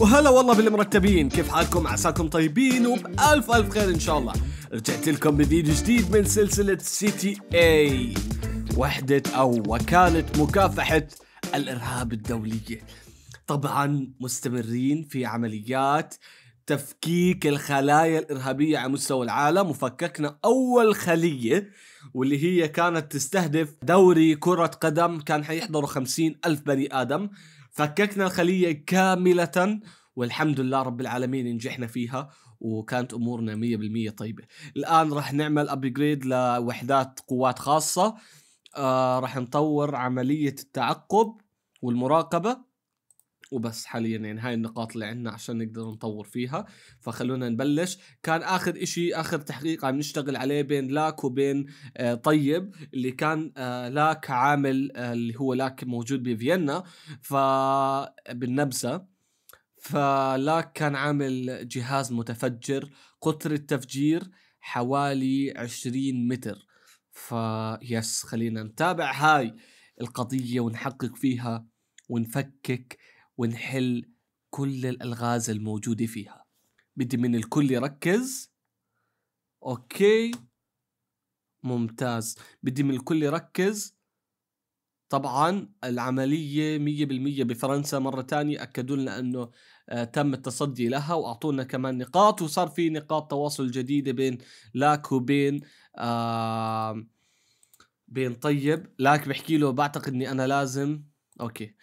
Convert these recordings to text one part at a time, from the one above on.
وهلا والله بالمرتبين كيف حالكم عساكم طيبين وبألف ألف خير إن شاء الله رجعت لكم بفيديو جديد من سلسلة سي تي اي وحدة أو وكالة مكافحة الإرهاب الدولية طبعا مستمرين في عمليات تفكيك الخلايا الإرهابية على مستوى العالم وفككنا أول خلية واللي هي كانت تستهدف دوري كرة قدم كان حيحضروا خمسين ألف بني آدم فككنا الخلية كاملة والحمد لله رب العالمين نجحنا فيها وكانت امورنا 100% طيبه الان راح نعمل ابجريد لوحدات قوات خاصه آه راح نطور عمليه التعقب والمراقبه وبس حاليا يعني هاي النقاط اللي عندنا عشان نقدر نطور فيها فخلونا نبلش كان اخر اشي اخر تحقيق عم نشتغل عليه بين لاك وبين آه طيب اللي كان آه لاك عامل آه اللي هو لاك موجود بفيينا فبالنبسة فلاك كان عامل جهاز متفجر قطر التفجير حوالي 20 متر فيس خلينا نتابع هاي القضية ونحقق فيها ونفكك ونحل كل الألغاز الموجودة فيها بدي من الكل يركز أوكي ممتاز بدي من الكل يركز طبعا العملية مية بالمية بفرنسا مرة تانية أكدوا لنا أنه آه، تم التصدي لها وأعطونا كمان نقاط وصار في نقاط تواصل جديدة بين لاك وبين آه بين طيب لاك بحكي له بعتقد اني انا لازم اوكي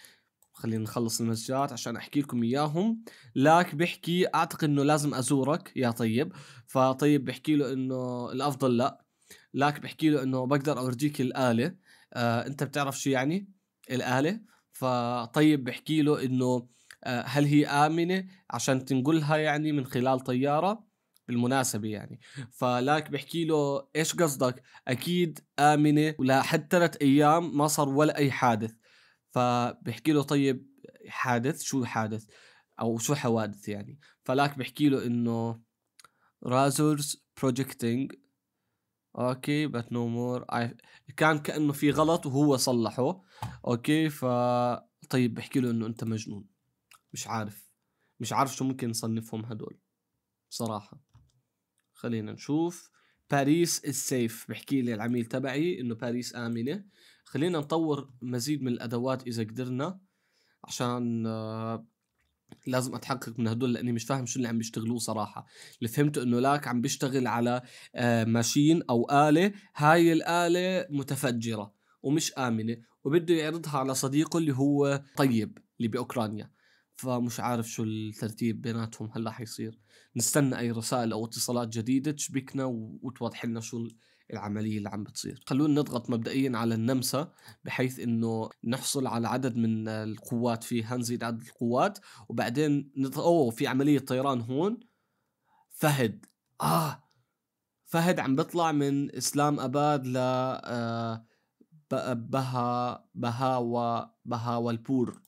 خلينا نخلص المسجات عشان احكي لكم اياهم لاك بيحكي اعتقد انه لازم ازورك يا طيب فطيب بحكي له انه الافضل لا لاك بحكي له انه بقدر اورجيك الاله آه انت بتعرف شو يعني الاله فطيب بحكي له انه آه هل هي امنه عشان تنقلها يعني من خلال طياره بالمناسبة يعني فلاك بحكي له ايش قصدك اكيد امنة ولا حد ثلاث ايام ما صار ولا اي حادث فبحكي له طيب حادث شو حادث او شو حوادث يعني فلاك بحكي له انه رازرز بروجكتنج اوكي بات نو مور كان كانه في غلط وهو صلحه اوكي ف طيب بحكي له انه انت مجنون مش عارف مش عارف شو ممكن نصنفهم هدول بصراحه خلينا نشوف باريس السيف بحكي لي العميل تبعي انه باريس امنه خلينا نطور مزيد من الادوات اذا قدرنا عشان آه، لازم اتحقق من هدول لاني مش فاهم شو اللي عم بيشتغلوه صراحه اللي فهمته انه لاك عم بيشتغل على آه، ماشين او اله هاي الاله متفجره ومش امنه وبده يعرضها على صديقه اللي هو طيب اللي باوكرانيا فمش عارف شو الترتيب بيناتهم هلا حيصير نستنى اي رسائل او اتصالات جديده تشبكنا وتوضح لنا شو العمليه اللي عم بتصير خلونا نضغط مبدئيا على النمسا بحيث انه نحصل على عدد من القوات فيها نزيد عدد القوات وبعدين نض... اوه في عمليه طيران هون فهد اه فهد عم بيطلع من اسلام اباد ل آه، بها بها بهاوا بها والبور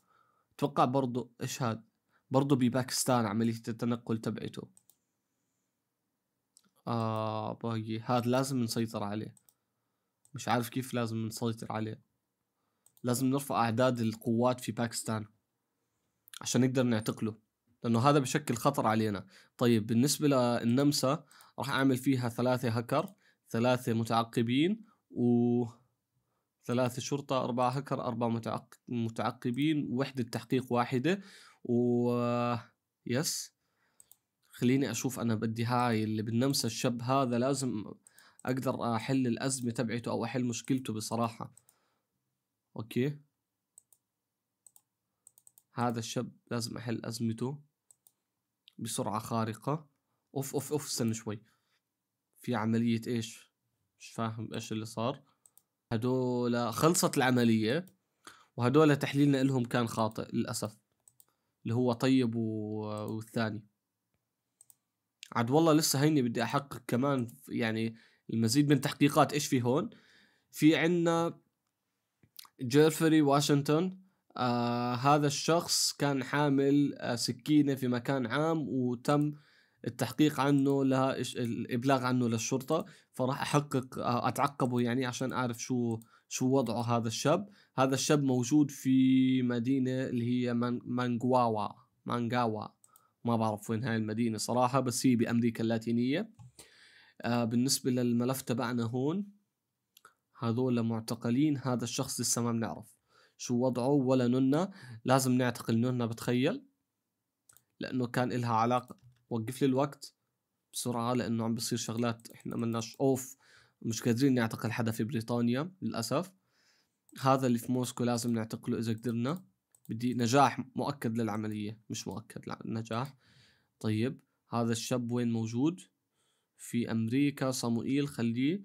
اتوقع برضه ايش هاد برضه بباكستان عمليه التنقل تبعته آه باقي هذا لازم نسيطر عليه مش عارف كيف لازم نسيطر عليه لازم نرفع أعداد القوات في باكستان عشان نقدر نعتقله لأنه هذا بشكل خطر علينا طيب بالنسبة للنمسا راح أعمل فيها ثلاثة هكر ثلاثة متعقبين و ثلاثة شرطة أربعة هكر أربعة متعق... متعقبين وحدة تحقيق واحدة و يس آه، خليني اشوف انا بدي هاي اللي بالنمسا الشاب هذا لازم اقدر احل الازمه تبعته او احل مشكلته بصراحه اوكي هذا الشاب لازم احل ازمته بسرعه خارقه اوف اوف اوف استنى شوي في عمليه ايش مش فاهم ايش اللي صار هدول خلصت العمليه وهدول تحليلنا لهم كان خاطئ للاسف اللي هو طيب والثاني عاد والله لسه هيني بدي احقق كمان يعني المزيد من تحقيقات ايش في هون في عنا جيرفري واشنطن آه هذا الشخص كان حامل آه سكينة في مكان عام وتم التحقيق عنه لا الإبلاغ عنه للشرطة فراح أحقق آه أتعقبه يعني عشان أعرف شو شو وضعه هذا الشاب هذا الشاب موجود في مدينة اللي هي مانغواوا مانغاوا ما بعرف وين هاي المدينه صراحه بس هي بامريكا اللاتينيه آه بالنسبه للملف تبعنا هون هذول معتقلين هذا الشخص لسه ما بنعرف شو وضعه ولا ننا لازم نعتقل ننا بتخيل لانه كان إلها علاقه وقف لي الوقت بسرعه لانه عم بصير شغلات احنا ملناش اوف مش قادرين نعتقل حدا في بريطانيا للاسف هذا اللي في موسكو لازم نعتقله اذا قدرنا بدي نجاح مؤكد للعملية مش مؤكد نجاح طيب هذا الشاب وين موجود في أمريكا صموئيل خليه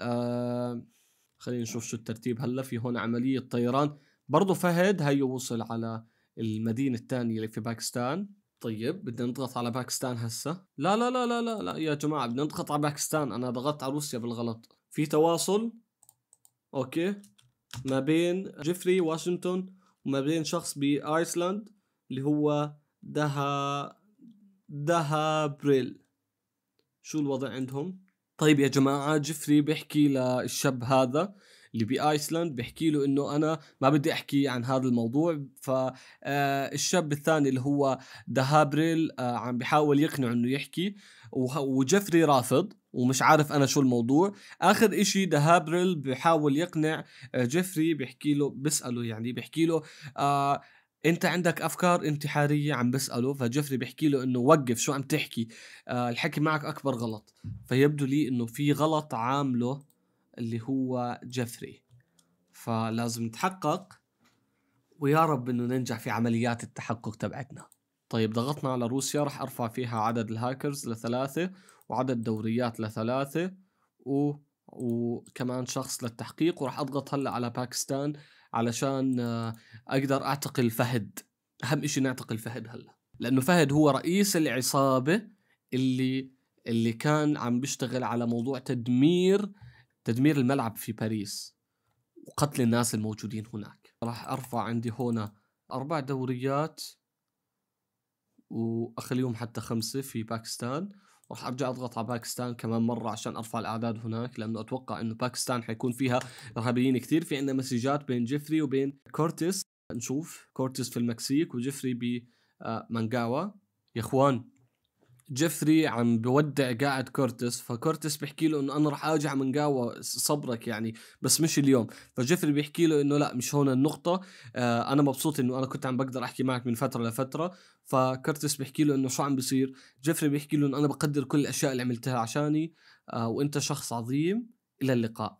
آه خلينا نشوف شو الترتيب هلا في هون عملية طيران برضو فهد هيو وصل على المدينة الثانية اللي في باكستان طيب بدنا نضغط على باكستان هسه لا لا لا لا لا, لا يا جماعة بدنا نضغط على باكستان أنا ضغطت على روسيا بالغلط في تواصل أوكي ما بين جيفري واشنطن وما بين شخص بايسلند اللي هو دها دها بريل شو الوضع عندهم طيب يا جماعة جفري بيحكي للشاب هذا اللي بايسلند بيحكي له انه انا ما بدي احكي عن هذا الموضوع فالشاب آه، الثاني اللي هو دهابريل آه، عم بحاول يقنعه انه يحكي وجفري رافض ومش عارف انا شو الموضوع اخر اشي دهابريل بحاول يقنع آه، جفري بيحكي له بيساله يعني بيحكي له آه انت عندك افكار انتحاريه عم بساله فجفري بيحكي له انه وقف شو عم تحكي آه الحكي معك اكبر غلط فيبدو لي انه في غلط عامله اللي هو جفري فلازم نتحقق ويا رب انه ننجح في عمليات التحقق تبعتنا طيب ضغطنا على روسيا راح ارفع فيها عدد الهاكرز لثلاثة وعدد دوريات لثلاثة و... وكمان شخص للتحقيق وراح اضغط هلا على باكستان علشان آه، اقدر اعتقل فهد اهم اشي نعتقل فهد هلا لانه فهد هو رئيس العصابة اللي اللي كان عم بيشتغل على موضوع تدمير تدمير الملعب في باريس وقتل الناس الموجودين هناك راح ارفع عندي هنا اربع دوريات واخليهم حتى خمسه في باكستان راح ارجع اضغط على باكستان كمان مره عشان ارفع الاعداد هناك لانه اتوقع انه باكستان حيكون فيها ارهابيين كثير في عندنا مسجات بين جيفري وبين كورتيس نشوف كورتيس في المكسيك وجيفري بمانجاوا آه، يا اخوان جيفري عم بودع قاعد كورتس فكورتس بيحكي له انه انا راح ارجع من قهوه صبرك يعني بس مش اليوم فجيفري بيحكي له انه لا مش هون النقطه آه انا مبسوط انه انا كنت عم بقدر احكي معك من فتره لفتره فكورتس بيحكي له انه شو عم بيصير جيفري بيحكي له انه انا بقدر كل الاشياء اللي عملتها عشاني آه وانت شخص عظيم الى اللقاء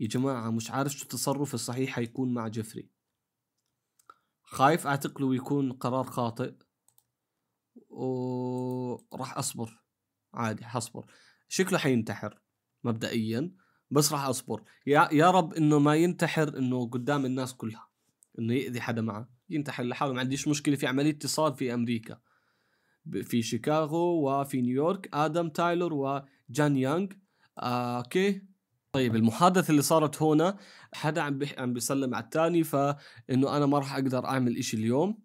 يا جماعه مش عارف شو التصرف الصحيح حيكون مع جيفري خايف اعتقله يكون قرار خاطئ وراح اصبر عادي حصبر شكله حينتحر مبدئيا بس راح اصبر يا يا رب انه ما ينتحر انه قدام الناس كلها انه ياذي حدا معه ينتحر لحاله ما عنديش مشكله في عمليه اتصال في امريكا في شيكاغو وفي نيويورك ادم تايلور وجان يانغ آه، اوكي طيب المحادثه اللي صارت هنا حدا عم عم بيسلم على الثاني فانه انا ما راح اقدر اعمل إشي اليوم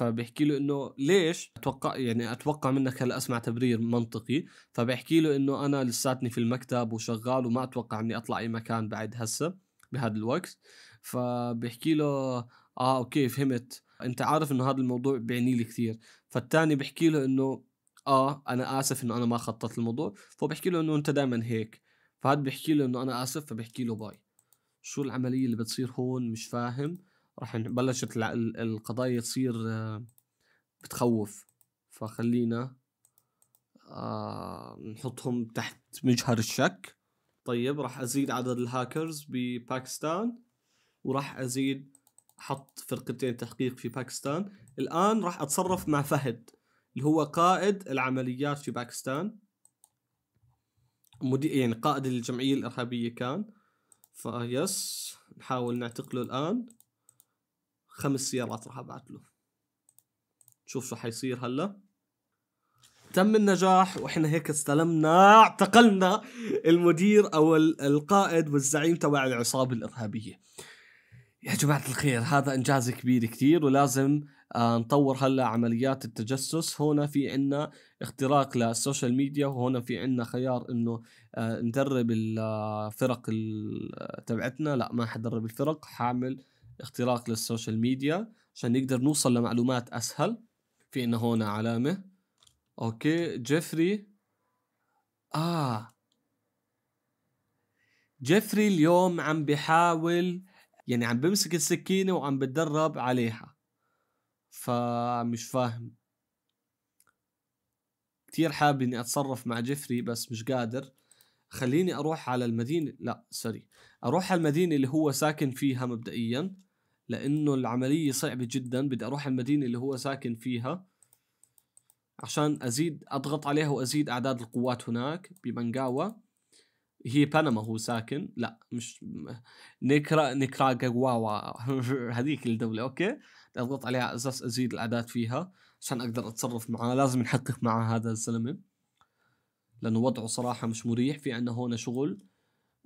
فبيحكي له انه ليش اتوقع يعني اتوقع منك هلا اسمع تبرير منطقي فبيحكي له انه انا لساتني في المكتب وشغال وما اتوقع اني اطلع اي مكان بعد هسه بهذا الوقت فبيحكي له اه اوكي فهمت انت عارف انه هذا الموضوع بيعني لي كثير فالتاني بيحكي له انه اه انا اسف انه انا ما خططت الموضوع فبحكي له انه انت دائما هيك فهاد بيحكي له انه انا اسف فبحكي له باي شو العمليه اللي بتصير هون مش فاهم راح بلشت القضايا تصير آه، بتخوف فخلينا آه، نحطهم تحت مجهر الشك طيب راح ازيد عدد الهاكرز بباكستان وراح ازيد حط فرقتين تحقيق في باكستان الان راح اتصرف مع فهد اللي هو قائد العمليات في باكستان مدير يعني قائد الجمعيه الارهابيه كان فيس نحاول نعتقله الان خمس سيارات راح ابعت له شوف شو حيصير هلا تم النجاح واحنا هيك استلمنا اعتقلنا المدير او القائد والزعيم تبع العصابه الارهابيه يا جماعة الخير هذا إنجاز كبير كثير ولازم آه، نطور هلا عمليات التجسس هنا في عنا اختراق للسوشيال ميديا وهنا في عنا خيار انه آه، ندرب الفرق آه، تبعتنا لا ما حدرب الفرق حعمل اختراق للسوشيال ميديا عشان نقدر نوصل لمعلومات أسهل في إنه هون علامة أوكي جيفري آه جيفري اليوم عم بحاول يعني عم بمسك السكينة وعم بتدرب عليها فمش فاهم كتير حابب اني اتصرف مع جيفري بس مش قادر خليني اروح على المدينة لا سوري اروح على المدينة اللي هو ساكن فيها مبدئيا لانه العمليه صعبه جدا بدي اروح المدينه اللي هو ساكن فيها عشان ازيد اضغط عليها وازيد اعداد القوات هناك ببنغاوا هي بنما هو ساكن لا مش نكرا نكراغاوا هذيك الدوله اوكي اضغط عليها على اساس ازيد الاعداد فيها عشان اقدر اتصرف معاه لازم نحقق مع هذا الزلمه لانه وضعه صراحه مش مريح في عندنا هون شغل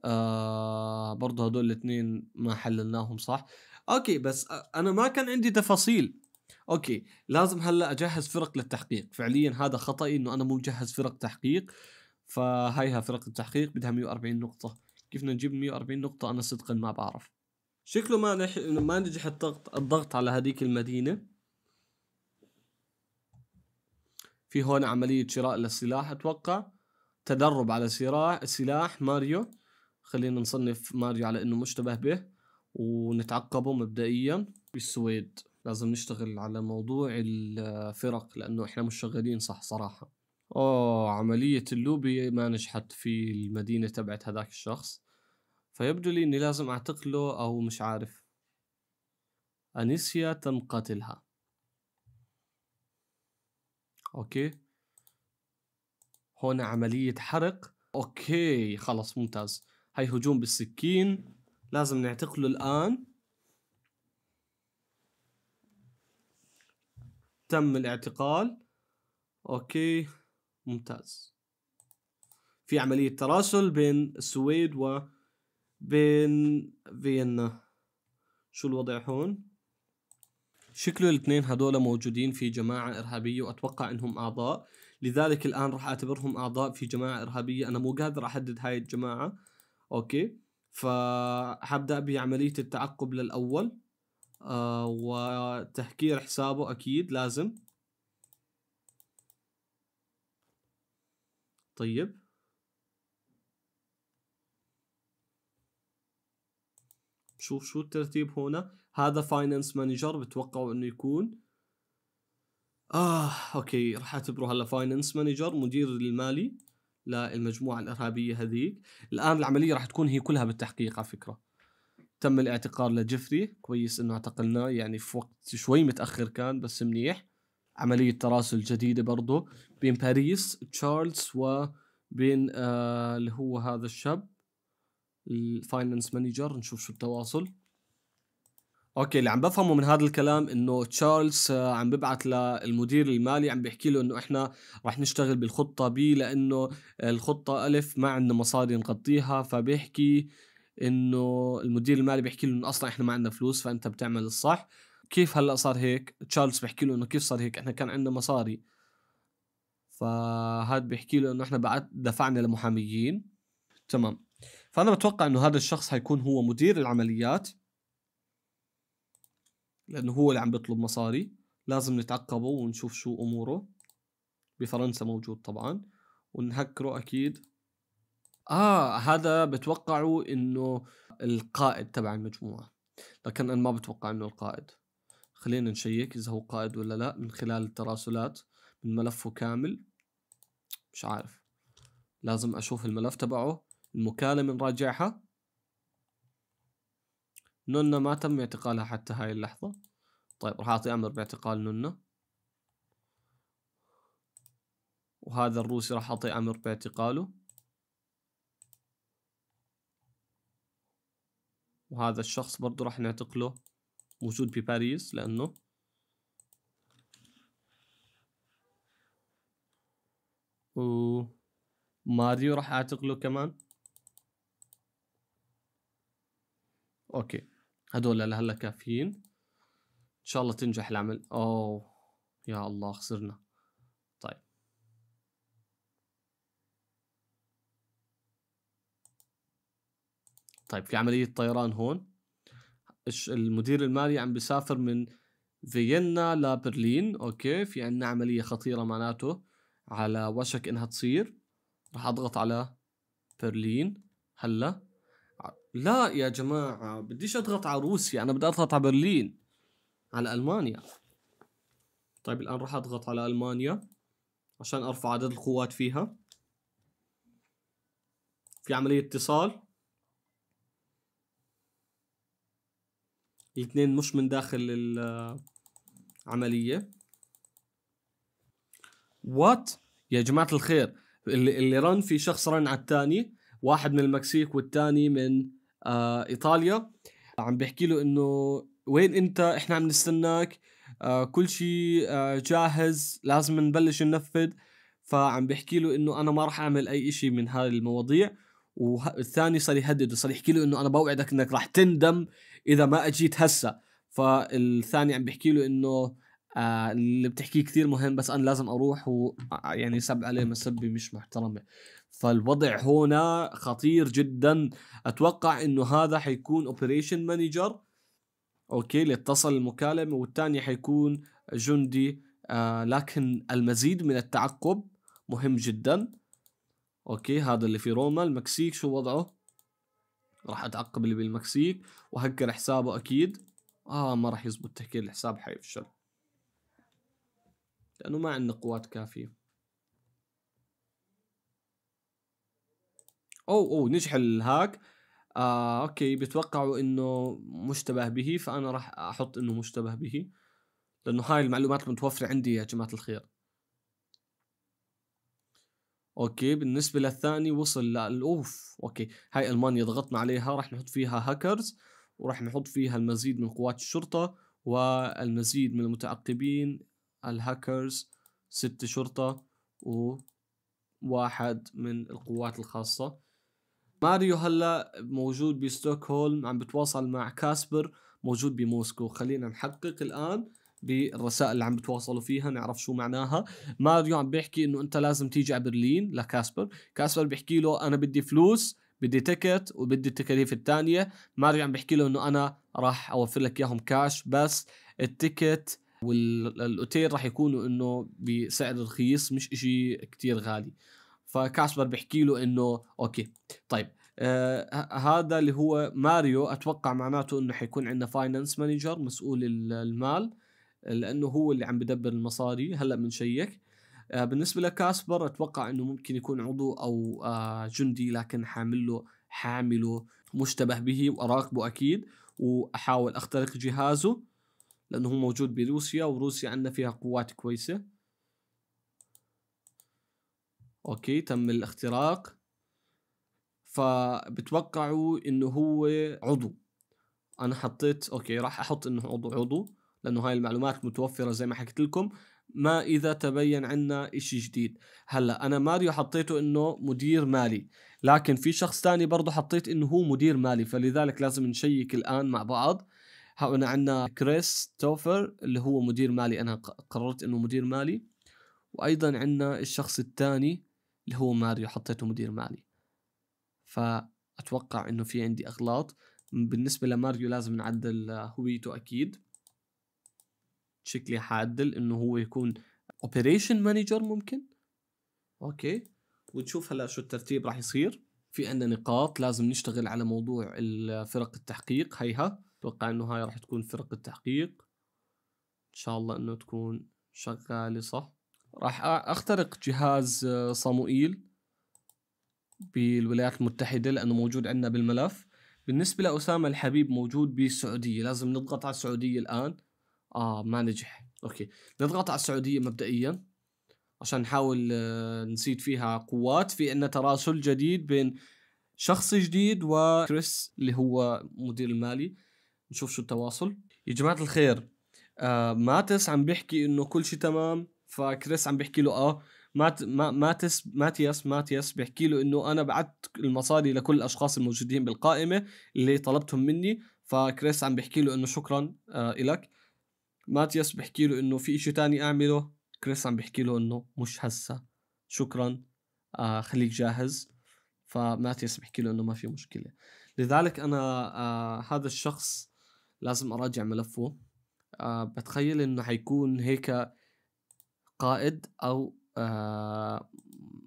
آه برضه هدول الاثنين ما حللناهم صح اوكي بس انا ما كان عندي تفاصيل اوكي لازم هلا اجهز فرق للتحقيق فعليا هذا خطأي انه انا مو مجهز فرق تحقيق فهيها فرق التحقيق بدها 140 نقطة كيف بدنا نجيب 140 نقطة انا صدقا ما بعرف شكله ما نح... ما نجح الضغط الضغط على هذيك المدينة في هون عملية شراء للسلاح اتوقع تدرب على سلاح سلاح ماريو خلينا نصنف ماريو على انه مشتبه به ونتعقبه مبدئيا بالسويد لازم نشتغل على موضوع الفرق لأنه إحنا مش شغالين صح صراحة أوه عملية اللوبي ما نجحت في المدينة تبعت هذاك الشخص فيبدو لي إني لازم أعتقله أو مش عارف أنيسيا تم قتلها أوكي هون عملية حرق أوكي خلص ممتاز هاي هجوم بالسكين لازم نعتقله الآن تم الاعتقال أوكي ممتاز في عملية تراسل بين السويد وبين فيينا شو الوضع هون؟ شكله الاثنين هدول موجودين في جماعة إرهابية وأتوقع إنهم أعضاء لذلك الآن راح أعتبرهم أعضاء في جماعة إرهابية أنا مو قادر أحدد هاي الجماعة أوكي فحبدأ بعملية التعقب للأول آه وتهكير حسابه أكيد لازم طيب شوف شو الترتيب هنا هذا فاينانس مانجر بتوقعوا انه يكون اه اوكي راح اعتبره هلا فاينانس مانجر مدير المالي للمجموعة الإرهابية هذيك الآن العملية راح تكون هي كلها بالتحقيق على فكرة تم الاعتقال لجيفري كويس انه اعتقلناه يعني في وقت شوي متاخر كان بس منيح عملية تراسل جديدة برضه بين باريس تشارلز وبين آه اللي هو هذا الشاب الفاينانس مانجر نشوف شو التواصل اوكي اللي عم بفهمه من هذا الكلام انه تشارلز آه، عم ببعث للمدير المالي عم بيحكي له انه احنا رح نشتغل بالخطه بي لانه الخطه الف ما عندنا مصاري نغطيها فبيحكي انه المدير المالي بيحكي له انه اصلا احنا ما عندنا فلوس فانت بتعمل الصح كيف هلا صار هيك تشارلز بيحكي له انه كيف صار هيك احنا كان عندنا مصاري فهاد بيحكي له انه احنا بعد دفعنا لمحاميين تمام فانا بتوقع انه هذا الشخص حيكون هو مدير العمليات لأنه هو اللي عم بيطلب مصاري لازم نتعقبه ونشوف شو أموره بفرنسا موجود طبعا ونهكره أكيد آه هذا بتوقعوا إنه القائد تبع المجموعة لكن أنا ما بتوقع إنه القائد خلينا نشيك إذا هو قائد ولا لا من خلال التراسلات من ملفه كامل مش عارف لازم أشوف الملف تبعه المكالمة نراجعها نونا ما تم اعتقالها حتى هاي اللحظة طيب راح أعطي أمر باعتقال نونا وهذا الروسي راح أعطي أمر باعتقاله وهذا الشخص برضو راح نعتقله موجود بباريس لأنه وماريو راح أعتقله كمان اوكي هدول لهلا كافيين ان شاء الله تنجح العمل اوه يا الله خسرنا طيب طيب في عملية طيران هون المدير المالي عم بيسافر من فيينا لبرلين اوكي في عنا عملية خطيرة معناته على وشك انها تصير راح اضغط على برلين هلا لا يا جماعة بديش أضغط على روسيا أنا بدي أضغط على برلين على ألمانيا طيب الآن راح أضغط على ألمانيا عشان أرفع عدد القوات فيها في عملية اتصال الاثنين مش من داخل العملية وات يا جماعة الخير اللي, اللي رن في شخص رن على الثاني واحد من المكسيك والثاني من آه، ايطاليا عم بيحكي له انه وين انت احنا عم نستناك آه كل شيء آه جاهز لازم نبلش ننفذ فعم بيحكي له انه انا ما راح اعمل اي شيء من هاي المواضيع والثاني صار يهدده صار يحكي له انه انا بوعدك انك راح تندم اذا ما اجيت هسه فالثاني عم بيحكي له انه آه اللي بتحكيه كثير مهم بس انا لازم اروح ويعني سب عليه مسبه مش محترمه فالوضع هنا خطير جدا اتوقع انه هذا حيكون اوبريشن مانجر اوكي اللي اتصل المكالمه والثاني حيكون جندي آه لكن المزيد من التعقب مهم جدا اوكي هذا اللي في روما المكسيك شو وضعه راح اتعقب اللي بالمكسيك وهكر حسابه اكيد اه ما راح يزبط تهكير الحساب حيفشل لانه ما عندنا قوات كافيه او او نجح الهاك آه اوكي بيتوقعوا انه مشتبه به فانا راح احط انه مشتبه به لانه هاي المعلومات المتوفره عندي يا جماعه الخير اوكي بالنسبه للثاني وصل للاوف اوكي هاي المانيا ضغطنا عليها راح نحط فيها هاكرز وراح نحط فيها المزيد من قوات الشرطه والمزيد من المتعقبين الهاكرز ست شرطه وواحد من القوات الخاصه ماريو هلا موجود بستوكهولم عم بتواصل مع كاسبر موجود بموسكو خلينا نحقق الان بالرسائل اللي عم بتواصلوا فيها نعرف شو معناها ماريو عم بيحكي انه انت لازم تيجي على برلين لكاسبر كاسبر بيحكي له انا بدي فلوس بدي تيكت وبدي التكاليف الثانيه ماريو عم بيحكي له انه انا راح اوفر لك اياهم كاش بس التيكت والاوتيل راح يكونوا انه بسعر رخيص مش اشي كتير غالي فكاسبر بيحكي له انه اوكي طيب آه هذا اللي هو ماريو اتوقع معناته انه حيكون عندنا فاينانس مانجر مسؤول المال لانه هو اللي عم بدبر المصاري هلا بنشيك آه بالنسبه لكاسبر اتوقع انه ممكن يكون عضو او آه جندي لكن حامل له حامله مشتبه به واراقبه اكيد واحاول اخترق جهازه لانه هو موجود بروسيا وروسيا عندنا فيها قوات كويسه اوكي تم الاختراق فبتوقعوا انه هو عضو انا حطيت اوكي راح احط انه عضو عضو لانه هاي المعلومات متوفره زي ما حكيت لكم ما اذا تبين عنا اشي جديد هلا انا ماريو حطيته انه مدير مالي لكن في شخص تاني برضه حطيت انه هو مدير مالي فلذلك لازم نشيك الان مع بعض هنا عندنا كريستوفر اللي هو مدير مالي انا قررت انه مدير مالي وايضا عندنا الشخص الثاني اللي هو ماريو حطيته مدير مالي فأتوقع إنه في عندي أغلاط بالنسبة لماريو لازم نعدل آه، هويته أكيد شكلي حعدل إنه هو يكون اوبريشن مانجر ممكن أوكي ونشوف هلا شو الترتيب راح يصير في عندنا نقاط لازم نشتغل على موضوع الفرق آه، التحقيق هيها اتوقع انه هاي راح تكون فرق التحقيق ان شاء الله انه تكون شغاله صح راح اخترق جهاز آه، صاموئيل بالولايات المتحدة لأنه موجود عندنا بالملف بالنسبة لأسامة الحبيب موجود بالسعودية لازم نضغط على السعودية الآن آه ما نجح أوكي نضغط على السعودية مبدئيا عشان نحاول آه، نزيد فيها قوات في عندنا تراسل جديد بين شخص جديد وكريس اللي هو مدير المالي نشوف شو التواصل يا جماعة الخير آه ماتس عم بيحكي انه كل شيء تمام فكريس عم بيحكي له اه مات ما ماتس ماتياس ماتياس بيحكي له انه انا بعت المصاري لكل الاشخاص الموجودين بالقائمه اللي طلبتهم مني فكريس عم بيحكي له انه شكرا آه الك ماتياس بيحكي له انه في شيء تاني اعمله كريس عم بيحكي له انه مش هسه شكرا آه خليك جاهز فماتياس بيحكي له انه ما في مشكله لذلك انا آه هذا الشخص لازم اراجع ملفه آه بتخيل انه حيكون هيك قائد او آه،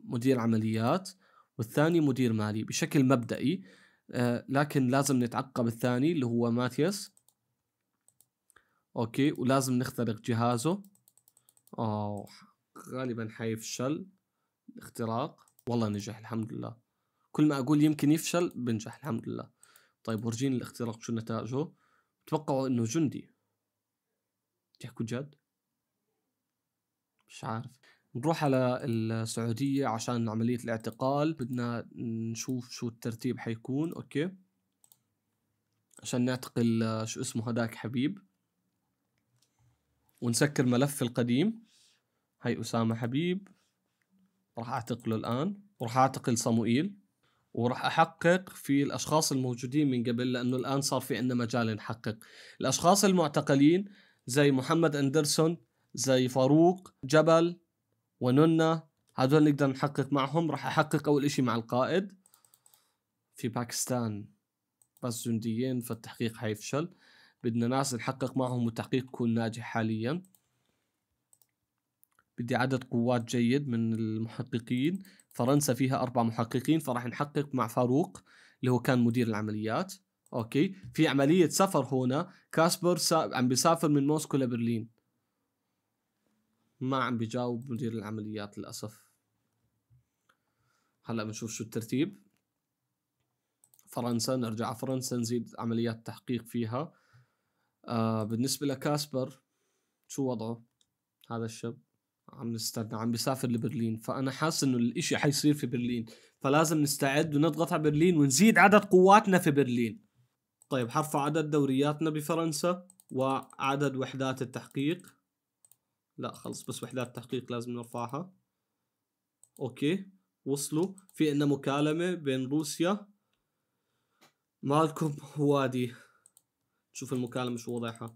مدير عمليات والثاني مدير مالي بشكل مبدئي آه، لكن لازم نتعقب الثاني اللي هو ماتياس اوكي ولازم نخترق جهازه اوه غالبا حيفشل الاختراق والله نجح الحمد لله كل ما اقول يمكن يفشل بنجح الحمد لله طيب ورجيني الاختراق شو نتائجه بتوقعوا انه جندي تحكوا جد مش عارف نروح على السعودية عشان عملية الاعتقال بدنا نشوف شو الترتيب حيكون اوكي عشان نعتقل شو اسمه هداك حبيب ونسكر ملف القديم هاي أسامة حبيب راح أعتقله الآن وراح أعتقل صموئيل وراح أحقق في الأشخاص الموجودين من قبل لأنه الآن صار في عندنا مجال نحقق الأشخاص المعتقلين زي محمد أندرسون زي فاروق جبل وننا هذول نقدر نحقق معهم راح احقق اول اشي مع القائد في باكستان بس جنديين فالتحقيق حيفشل بدنا ناس نحقق معهم والتحقيق يكون ناجح حاليا بدي عدد قوات جيد من المحققين فرنسا فيها أربع محققين فراح نحقق مع فاروق اللي هو كان مدير العمليات أوكي في عملية سفر هنا كاسبر سا... عم بيسافر من موسكو لبرلين ما عم بيجاوب مدير العمليات للأسف هلا بنشوف شو الترتيب فرنسا نرجع على فرنسا نزيد عمليات تحقيق فيها آه بالنسبة لكاسبر شو وضعه هذا الشاب عم نستنى عم بيسافر لبرلين فأنا حاسس إنه الإشي حيصير في برلين فلازم نستعد ونضغط على برلين ونزيد عدد قواتنا في برلين طيب حرفع عدد دورياتنا بفرنسا وعدد وحدات التحقيق لا خلص بس وحدات تحقيق لازم نرفعها اوكي وصلوا في عندنا مكالمة بين روسيا مالكم وادي شوف المكالمة شو وضعها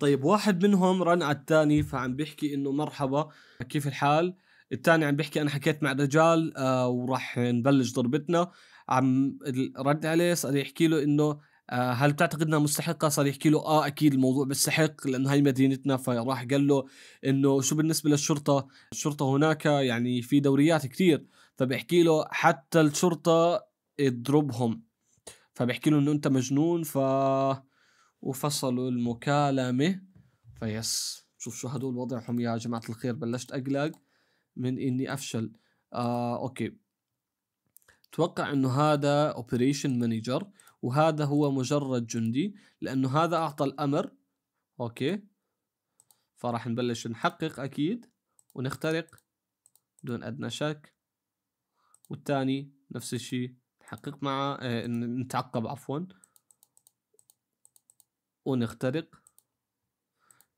طيب واحد منهم رن على الثاني فعم بيحكي انه مرحبا كيف الحال الثاني عم بيحكي انا حكيت مع الرجال آه وراح نبلش ضربتنا عم رد عليه صار يحكي له انه آه، هل بتعتقد انها مستحقه؟ صار يحكي له اه اكيد الموضوع بيستحق لانه هاي مدينتنا فراح قال له انه شو بالنسبه للشرطه؟ الشرطه هناك يعني في دوريات كثير فبيحكي له حتى الشرطه اضربهم فبيحكي له انه انت مجنون ف وفصلوا المكالمه فيس شوف شو هدول وضعهم يا جماعه الخير بلشت اقلق من اني افشل آه اوكي توقع انه هذا اوبريشن مانجر وهذا هو مجرد جندي لأنه هذا أعطى الأمر أوكي فراح نبلش نحقق أكيد ونخترق دون أدنى شك والثاني نفس الشيء نحقق مع آه نتعقب عفوا ونخترق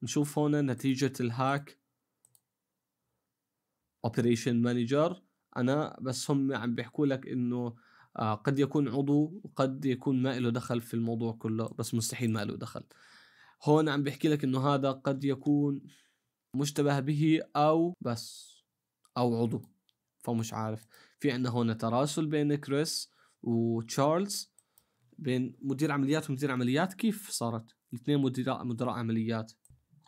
نشوف هنا نتيجة الهاك اوبريشن مانجر انا بس هم عم بيحكوا لك انه آه، قد يكون عضو وقد يكون ما له دخل في الموضوع كله بس مستحيل ما له دخل هون عم بحكي لك انه هذا قد يكون مشتبه به او بس او عضو فمش عارف في عندنا هون تراسل بين كريس وتشارلز بين مدير عمليات ومدير عمليات كيف صارت الاثنين مدراء مدراء عمليات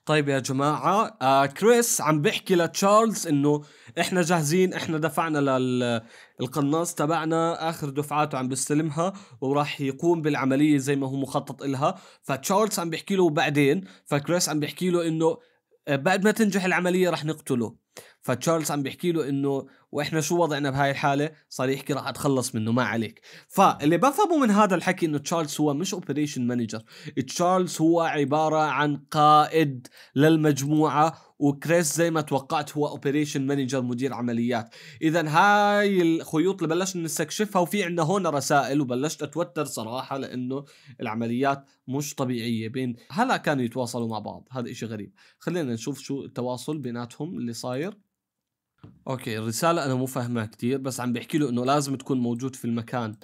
طيب يا جماعة آه كريس عم بيحكي لتشارلز انه احنا جاهزين احنا دفعنا للقناص تبعنا اخر دفعاته عم بيستلمها وراح يقوم بالعملية زي ما هو مخطط إلها فتشارلز عم بيحكي له وبعدين فكريس عم بيحكي له انه آه، بعد ما تنجح العملية رح نقتله فتشارلز عم بيحكي له انه واحنا شو وضعنا بهاي الحاله صار يحكي راح اتخلص منه ما عليك فاللي بفهمه من هذا الحكي انه تشارلز هو مش اوبريشن مانجر تشارلز هو عباره عن قائد للمجموعه وكريس زي ما توقعت هو اوبريشن مانجر مدير عمليات اذا هاي الخيوط اللي بلشنا نستكشفها وفي عندنا هون رسائل وبلشت اتوتر صراحه لانه العمليات مش طبيعيه بين هلا كانوا يتواصلوا مع بعض هذا إشي غريب خلينا نشوف شو التواصل بيناتهم اللي صاير اوكي الرساله انا مو فاهمها كثير بس عم بيحكي له انه لازم تكون موجود في المكان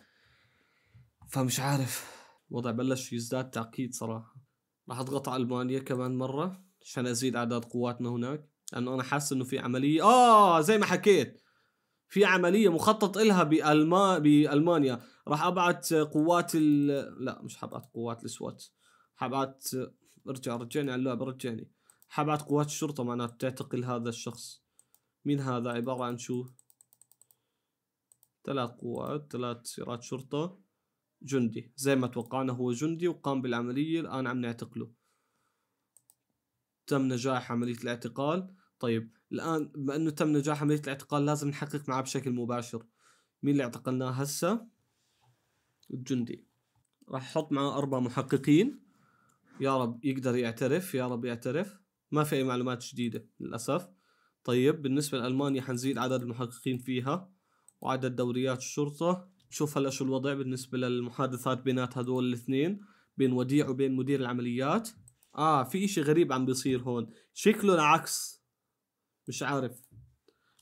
فمش عارف الوضع بلش يزداد تعقيد صراحه راح اضغط على المانيا كمان مره عشان ازيد اعداد قواتنا هناك لانه انا حاسس انه في عمليه اه زي ما حكيت في عمليه مخطط إلها بألما... بالمانيا راح ابعت قوات ال... لا مش حبعت قوات السوات حبعت ارجع رجعني على اللعبه رجعني حبعت قوات الشرطه معناته تعتقل هذا الشخص مين هذا عبارة عن شو ثلاث قوات ثلاث سيارات شرطة جندي زي ما توقعنا هو جندي وقام بالعملية الآن عم نعتقله تم نجاح عملية الاعتقال طيب الآن بما أنه تم نجاح عملية الاعتقال لازم نحقق معه بشكل مباشر مين اللي اعتقلناه هسه الجندي راح أحط معه أربع محققين يا رب يقدر يعترف يا رب يعترف ما في أي معلومات جديدة للأسف طيب بالنسبة لألمانيا حنزيد عدد المحققين فيها وعدد دوريات الشرطة نشوف هلا شو الوضع بالنسبة للمحادثات بينات هدول الاثنين بين وديع وبين مدير العمليات اه في اشي غريب عم بيصير هون شكله العكس مش عارف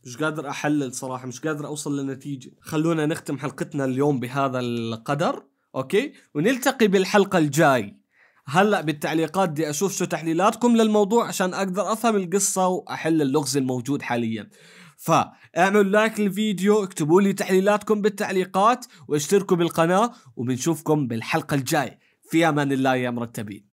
مش قادر احلل صراحة مش قادر اوصل لنتيجة خلونا نختم حلقتنا اليوم بهذا القدر اوكي ونلتقي بالحلقة الجاي هلا بالتعليقات بدي اشوف شو تحليلاتكم للموضوع عشان اقدر افهم القصه واحل اللغز الموجود حاليا فاعملوا لايك للفيديو اكتبوا لي تحليلاتكم بالتعليقات واشتركوا بالقناه وبنشوفكم بالحلقه الجاي في امان الله يا مرتبين